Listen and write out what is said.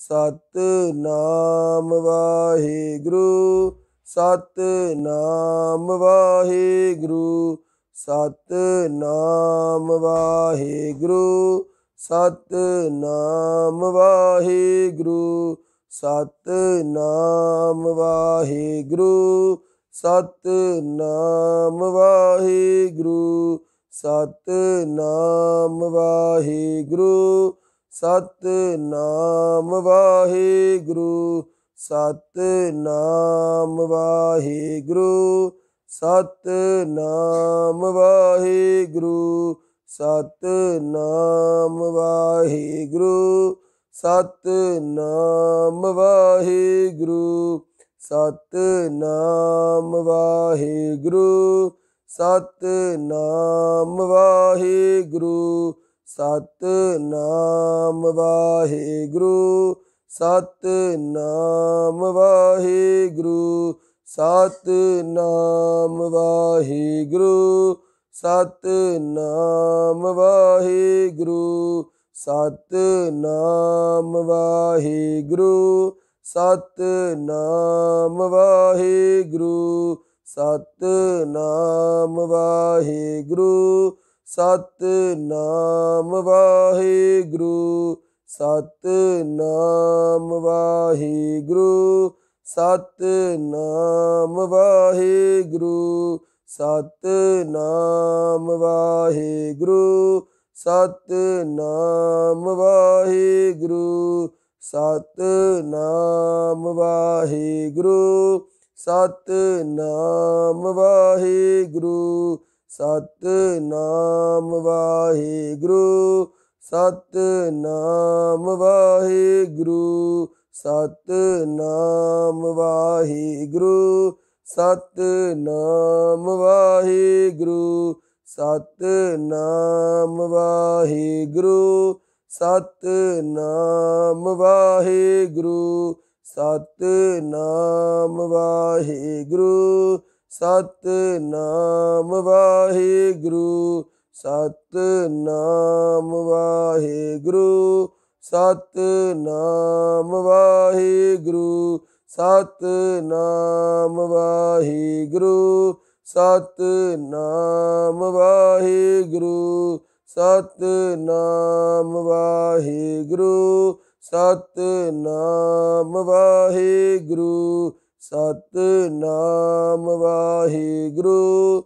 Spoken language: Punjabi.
ਸਤ ਨਾਮ ਵਾਹਿਗੁਰੂ ਸਤ ਨਾਮ ਵਾਹਿਗੁਰੂ ਸਤ ਨਾਮ ਵਾਹਿਗੁਰੂ ਸਤ ਨਾਮ ਵਾਹਿਗੁਰੂ ਸਤ ਨਾਮ ਵਾਹਿਗੁਰੂ ਸਤ ਨਾਮ ਵਾਹਿਗੁਰੂ ਸਤ ਨਾਮ ਵਾਹਿਗੁਰੂ ਸਤ ਨਾਮ ਵਾਹਿਗੁਰੂ ਸਤ ਨਾਮ ਵਾਹਿਗੁਰੂ ਸਤ ਨਾਮ ਵਾਹਿਗੁਰੂ ਸਤ ਨਾਮ ਵਾਹਿਗੁਰੂ ਸਤ ਨਾਮ ਵਾਹਿਗੁਰੂ ਸਤ ਨਾਮ ਵਾਹਿਗੁਰੂ ਸਤ ਨਾਮ ਵਾਹਿਗੁਰੂ ਸਤ ਨਾਮ ਵਾਹਿਗੁਰੂ ਸਤ ਨਾਮ ਵਾਹਿਗੁਰੂ ਸਤ ਨਾਮ ਵਾਹਿਗੁਰੂ ਸਤ ਨਾਮ ਵਾਹਿਗੁਰੂ ਸਤ ਨਾਮ ਵਾਹਿਗੁਰੂ ਸਤ ਨਾਮ ਵਾਹਿਗੁਰੂ ਸਤ ਨਾਮ ਵਾਹਿਗੁਰੂ ਸਤ ਨਾਮ ਵਾਹਿਗੁਰੂ ਸਤ ਨਾਮ ਵਾਹਿਗੁਰੂ ਸਤ ਨਾਮ ਵਾਹਿਗੁਰੂ ਸਤ ਨਾਮ ਵਾਹਿਗੁਰੂ ਸਤ ਨਾਮ ਵਾਹਿਗੁਰੂ ਸਤ ਨਾਮ ਵਾਹਿਗੁਰੂ ਸਤ ਨਾਮ ਵਾਹਿਗੁਰੂ ਸਤ ਨਾਮ ਵਾਹਿਗੁਰੂ ਸਤ ਨਾਮ ਵਾਹਿਗੁਰੂ ਸਤ ਨਾਮ ਵਾਹਿਗੁਰੂ ਸਤ ਨਾਮ ਵਾਹਿਗੁਰੂ ਸਤ ਨਾਮ ਵਾਹਿਗੁਰੂ ਸਤ ਨਾਮ ਵਾਹਿਗੁਰੂ ਸਤ ਨਾਮ ਵਾਹਿਗੁਰੂ ਸਤ ਨਾਮ ਵਾਹਿਗੁਰੂ ਸਤ ਨਾਮ ਵਾਹਿਗੁਰੂ ਸਤ ਨਾਮ ਵਾਹਿਗੁਰੂ ਸਤ ਨਾਮ ਵਾਹਿਗੁਰੂ ਸਤ ਨਾਮ ਵਾਹਿਗੁਰੂ ਸਤ ਨਾਮ ਵਾਹਿਗੁਰੂ ਸਤ ਨਾਮ ਵਾਹਿਗੁਰੂ ਸਤ ਨਾਮ ਵਾਹਿਗੁਰੂ